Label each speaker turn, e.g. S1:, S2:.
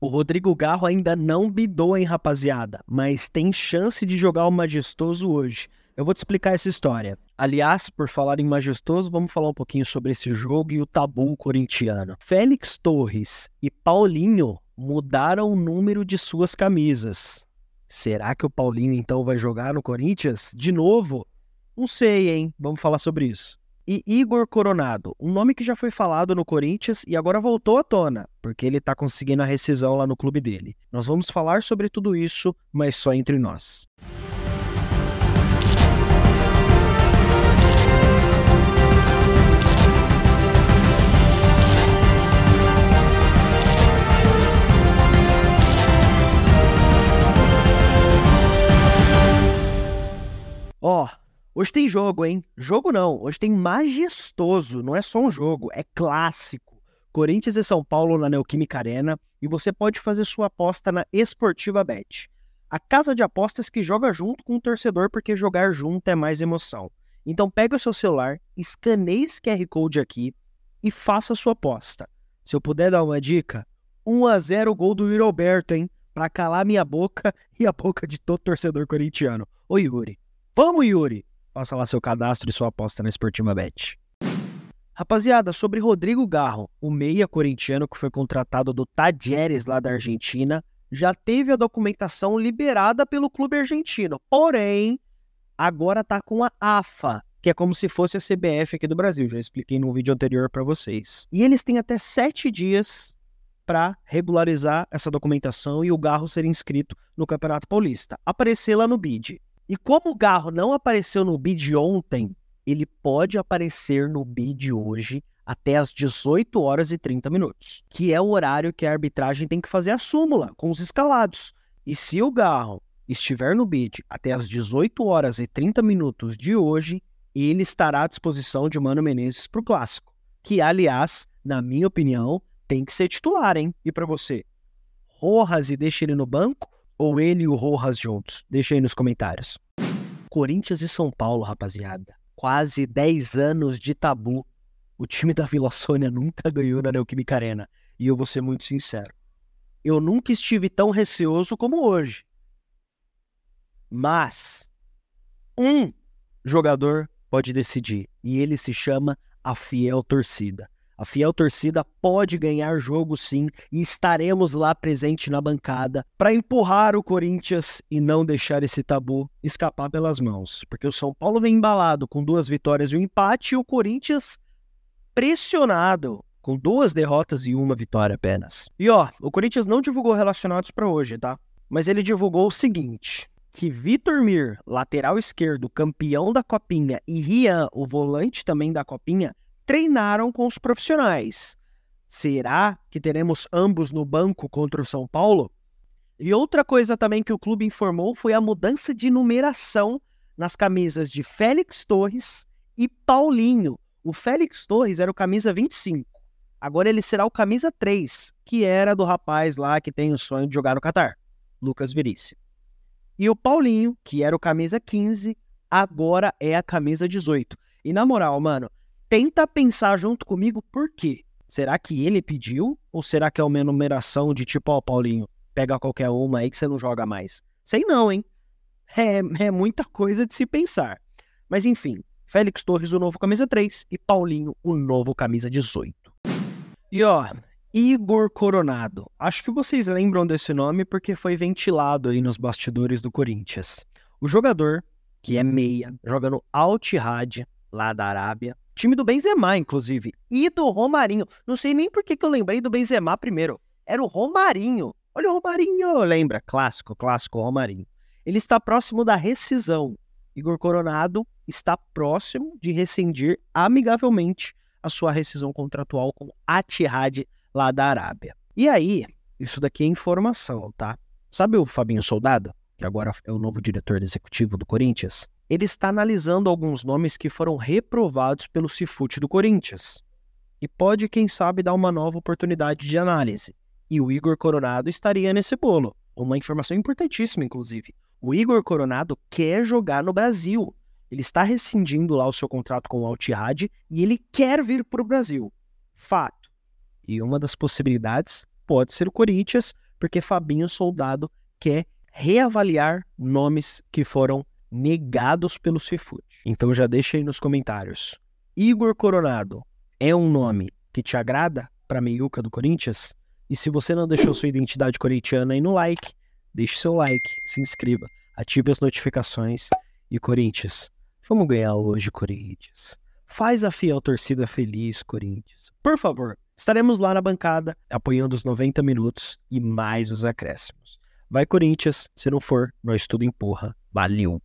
S1: O Rodrigo Garro ainda não bidou, hein, rapaziada, mas tem chance de jogar o Majestoso hoje. Eu vou te explicar essa história. Aliás, por falar em majestoso, vamos falar um pouquinho sobre esse jogo e o tabu corintiano. Félix Torres e Paulinho mudaram o número de suas camisas. Será que o Paulinho então vai jogar no Corinthians de novo? Não sei, hein? Vamos falar sobre isso e Igor Coronado, um nome que já foi falado no Corinthians e agora voltou à tona, porque ele está conseguindo a rescisão lá no clube dele. Nós vamos falar sobre tudo isso, mas só entre nós. Hoje tem jogo, hein? Jogo não. Hoje tem majestoso. Não é só um jogo, é clássico. Corinthians e São Paulo na Neoquímica Arena. E você pode fazer sua aposta na Esportiva Bet. A casa de apostas que joga junto com o torcedor, porque jogar junto é mais emoção. Então pega o seu celular, escaneie esse QR Code aqui e faça a sua aposta. Se eu puder dar uma dica, 1 a 0 gol do Yuri Alberto, hein? Pra calar minha boca e a boca de todo torcedor corintiano. Ô Yuri. Vamos, Yuri! Faça lá seu cadastro e sua aposta na Esportiva Bet. Rapaziada, sobre Rodrigo Garro, o meia corintiano que foi contratado do Tadieres lá da Argentina, já teve a documentação liberada pelo clube argentino. Porém, agora tá com a AFA, que é como se fosse a CBF aqui do Brasil. Já expliquei no vídeo anterior para vocês. E eles têm até sete dias para regularizar essa documentação e o Garro ser inscrito no Campeonato Paulista, aparecer lá no BID. E como o Garro não apareceu no bid ontem, ele pode aparecer no bid hoje até às 18 horas e 30 minutos, que é o horário que a arbitragem tem que fazer a súmula com os escalados. E se o Garro estiver no bid até às 18 horas e 30 minutos de hoje, ele estará à disposição de Mano Menezes para o clássico, que aliás, na minha opinião, tem que ser titular, hein? E para você, Rojas e deixa ele no banco ou ele e o Rojas juntos? Deixa aí nos comentários. Corinthians e São Paulo, rapaziada. Quase 10 anos de tabu. O time da Vila Sônia nunca ganhou na Neoquímica Arena. E eu vou ser muito sincero. Eu nunca estive tão receoso como hoje. Mas um jogador pode decidir. E ele se chama a fiel torcida. A fiel torcida pode ganhar jogo sim e estaremos lá presente na bancada para empurrar o Corinthians e não deixar esse tabu escapar pelas mãos. Porque o São Paulo vem embalado com duas vitórias e um empate e o Corinthians pressionado com duas derrotas e uma vitória apenas. E ó, o Corinthians não divulgou relacionados para hoje, tá? Mas ele divulgou o seguinte: que Vitor Mir, lateral esquerdo, campeão da Copinha, e Rian, o volante também da Copinha, treinaram com os profissionais. Será que teremos ambos no banco contra o São Paulo? E outra coisa também que o clube informou foi a mudança de numeração nas camisas de Félix Torres e Paulinho. O Félix Torres era o camisa 25. Agora ele será o camisa 3, que era do rapaz lá que tem o sonho de jogar no Catar, Lucas Veríssimo. E o Paulinho, que era o camisa 15, agora é a camisa 18. E na moral, mano, tenta pensar junto comigo por quê. Será que ele pediu? Ou será que é uma enumeração de tipo, ó, oh, Paulinho, pega qualquer uma aí que você não joga mais? Sei não, hein? É, é muita coisa de se pensar. Mas enfim, Félix Torres, o novo camisa 3, e Paulinho, o novo camisa 18. E ó, Igor Coronado. Acho que vocês lembram desse nome porque foi ventilado aí nos bastidores do Corinthians. O jogador, que é meia, joga no Altihad lá da Arábia, Time do Benzema, inclusive, e do Romarinho. Não sei nem por que, que eu lembrei do Benzema primeiro. Era o Romarinho. Olha o Romarinho, lembra? Clássico, clássico Romarinho. Ele está próximo da rescisão. Igor Coronado está próximo de rescindir amigavelmente a sua rescisão contratual com Atihad lá da Arábia. E aí, isso daqui é informação, tá? Sabe o Fabinho Soldado? que agora é o novo diretor executivo do Corinthians, ele está analisando alguns nomes que foram reprovados pelo Cifute do Corinthians. E pode, quem sabe, dar uma nova oportunidade de análise. E o Igor Coronado estaria nesse bolo. Uma informação importantíssima, inclusive. O Igor Coronado quer jogar no Brasil. Ele está rescindindo lá o seu contrato com o Altihad e ele quer vir para o Brasil. Fato. E uma das possibilidades pode ser o Corinthians, porque Fabinho Soldado quer reavaliar nomes que foram negados pelo Seafood. Então já deixa aí nos comentários. Igor Coronado é um nome que te agrada para a meiuca do Corinthians? E se você não deixou sua identidade corintiana aí no like, deixe seu like, se inscreva, ative as notificações e Corinthians, vamos ganhar hoje, Corinthians. Faz a fiel torcida feliz, Corinthians. Por favor, estaremos lá na bancada apoiando os 90 minutos e mais os acréscimos. Vai Corinthians, se não for, nós tudo empurra. Valeu!